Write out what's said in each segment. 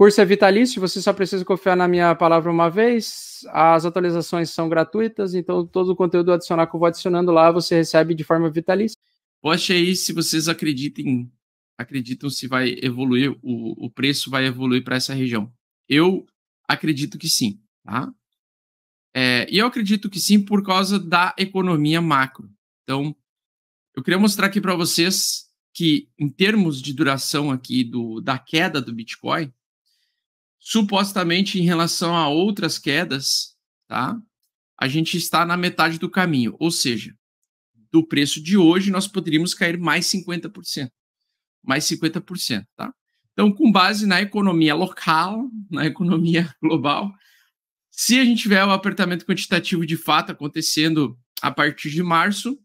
Curso é vitalício, você só precisa confiar na minha palavra uma vez. As atualizações são gratuitas, então todo o conteúdo adicional que eu vou adicionando lá você recebe de forma vitalícia. Poste aí se vocês acreditem, acreditam se vai evoluir, o, o preço vai evoluir para essa região. Eu acredito que sim, tá? É, e eu acredito que sim por causa da economia macro. Então, eu queria mostrar aqui para vocês que, em termos de duração aqui do, da queda do Bitcoin, supostamente em relação a outras quedas, tá? A gente está na metade do caminho, ou seja, do preço de hoje nós poderíamos cair mais 50%. Mais 50%, tá? Então, com base na economia local, na economia global, se a gente tiver o um apertamento quantitativo de fato acontecendo a partir de março,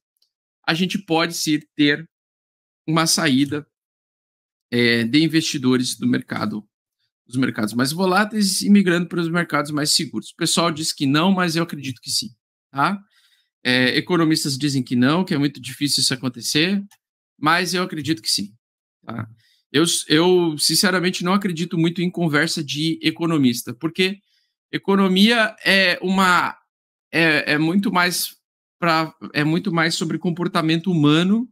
a gente pode sim ter uma saída é, de investidores do mercado os mercados mais voláteis e migrando para os mercados mais seguros. O pessoal diz que não, mas eu acredito que sim. Tá? É, economistas dizem que não, que é muito difícil isso acontecer, mas eu acredito que sim. Tá? Eu, eu, sinceramente, não acredito muito em conversa de economista, porque economia é uma. é, é muito mais. Pra, é muito mais sobre comportamento humano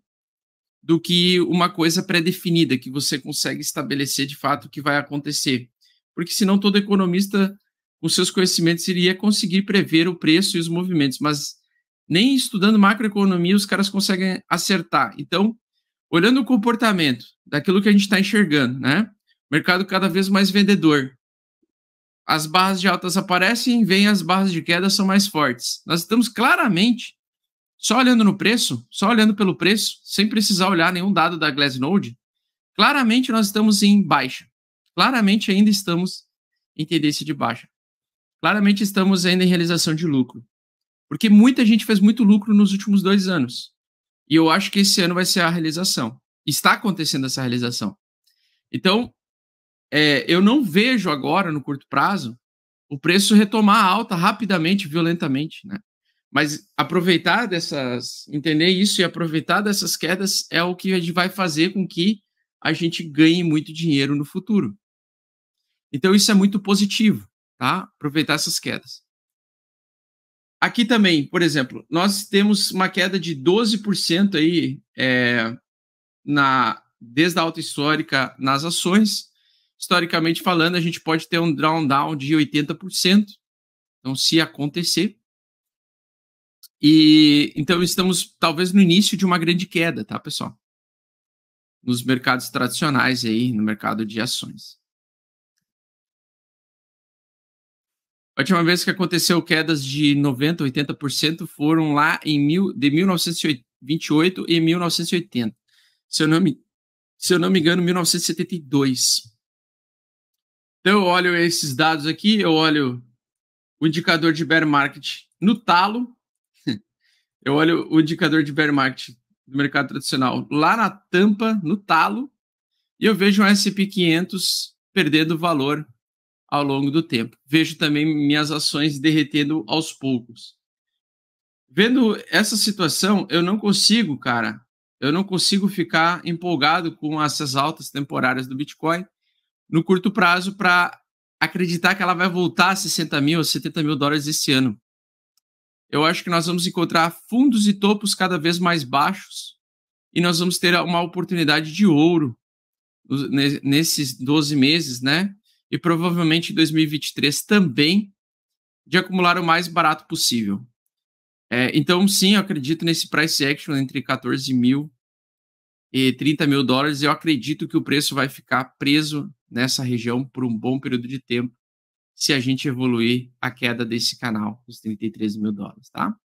do que uma coisa pré-definida, que você consegue estabelecer de fato o que vai acontecer. Porque senão todo economista, com seus conhecimentos, iria conseguir prever o preço e os movimentos, mas nem estudando macroeconomia os caras conseguem acertar. Então, olhando o comportamento daquilo que a gente está enxergando, né? Mercado cada vez mais vendedor. As barras de altas aparecem, vêm as barras de queda são mais fortes. Nós estamos claramente só olhando no preço, só olhando pelo preço, sem precisar olhar nenhum dado da Glassnode, claramente nós estamos em baixa. Claramente ainda estamos em tendência de baixa. Claramente estamos ainda em realização de lucro. Porque muita gente fez muito lucro nos últimos dois anos. E eu acho que esse ano vai ser a realização. Está acontecendo essa realização. Então, é, eu não vejo agora, no curto prazo, o preço retomar alta rapidamente, violentamente. Né? Mas aproveitar dessas, entender isso e aproveitar dessas quedas é o que a gente vai fazer com que a gente ganhe muito dinheiro no futuro. Então isso é muito positivo, tá? Aproveitar essas quedas. Aqui também, por exemplo, nós temos uma queda de 12% aí é, na desde a alta histórica nas ações. Historicamente falando, a gente pode ter um drawdown de 80%. Então, se acontecer, e então estamos talvez no início de uma grande queda, tá, pessoal? Nos mercados tradicionais aí, no mercado de ações. A última vez que aconteceu quedas de 90, 80% foram lá em mil, de 1928 e 1980. Se eu não me, se eu não me engano, 1972. Então eu olho esses dados aqui, eu olho o indicador de bear market no talo, eu olho o indicador de bear market do mercado tradicional lá na tampa, no talo, e eu vejo um S&P 500 perdendo valor ao longo do tempo. Vejo também minhas ações derretendo aos poucos. Vendo essa situação, eu não consigo, cara, eu não consigo ficar empolgado com essas altas temporárias do Bitcoin no curto prazo para acreditar que ela vai voltar a 60 mil ou 70 mil dólares esse ano eu acho que nós vamos encontrar fundos e topos cada vez mais baixos e nós vamos ter uma oportunidade de ouro nesses 12 meses, né? E provavelmente em 2023 também, de acumular o mais barato possível. É, então, sim, eu acredito nesse price action entre 14 mil e 30 mil dólares. Eu acredito que o preço vai ficar preso nessa região por um bom período de tempo se a gente evoluir a queda desse canal dos 33 mil dólares, tá?